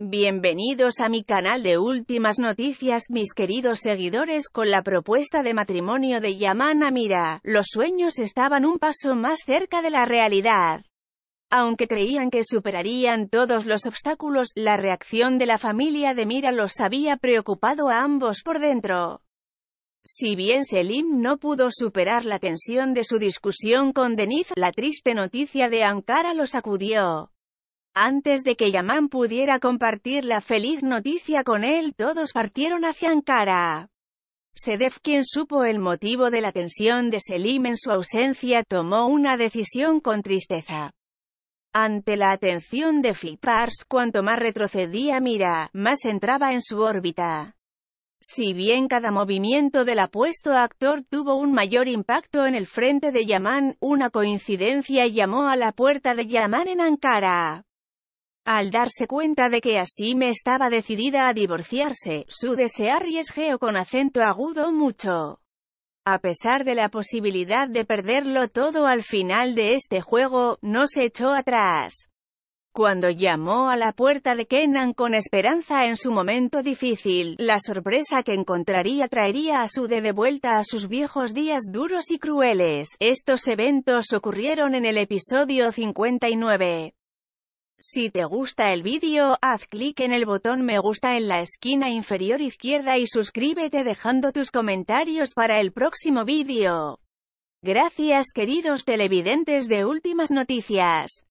Bienvenidos a mi canal de últimas noticias mis queridos seguidores con la propuesta de matrimonio de Yamana Mira, los sueños estaban un paso más cerca de la realidad. Aunque creían que superarían todos los obstáculos, la reacción de la familia de Mira los había preocupado a ambos por dentro. Si bien Selim no pudo superar la tensión de su discusión con Deniz, la triste noticia de Ankara los sacudió. Antes de que Yaman pudiera compartir la feliz noticia con él, todos partieron hacia Ankara. Sedef, quien supo el motivo de la tensión de Selim en su ausencia, tomó una decisión con tristeza. Ante la atención de Flipars, cuanto más retrocedía Mira, más entraba en su órbita. Si bien cada movimiento del apuesto actor tuvo un mayor impacto en el frente de Yaman, una coincidencia llamó a la puerta de Yaman en Ankara. Al darse cuenta de que así me estaba decidida a divorciarse, su desea riesgeo con acento agudo mucho. A pesar de la posibilidad de perderlo todo al final de este juego, no se echó atrás. Cuando llamó a la puerta de Kenan con esperanza en su momento difícil, la sorpresa que encontraría traería a Sude de vuelta a sus viejos días duros y crueles. Estos eventos ocurrieron en el episodio 59. Si te gusta el vídeo, haz clic en el botón me gusta en la esquina inferior izquierda y suscríbete dejando tus comentarios para el próximo vídeo. Gracias queridos televidentes de Últimas Noticias.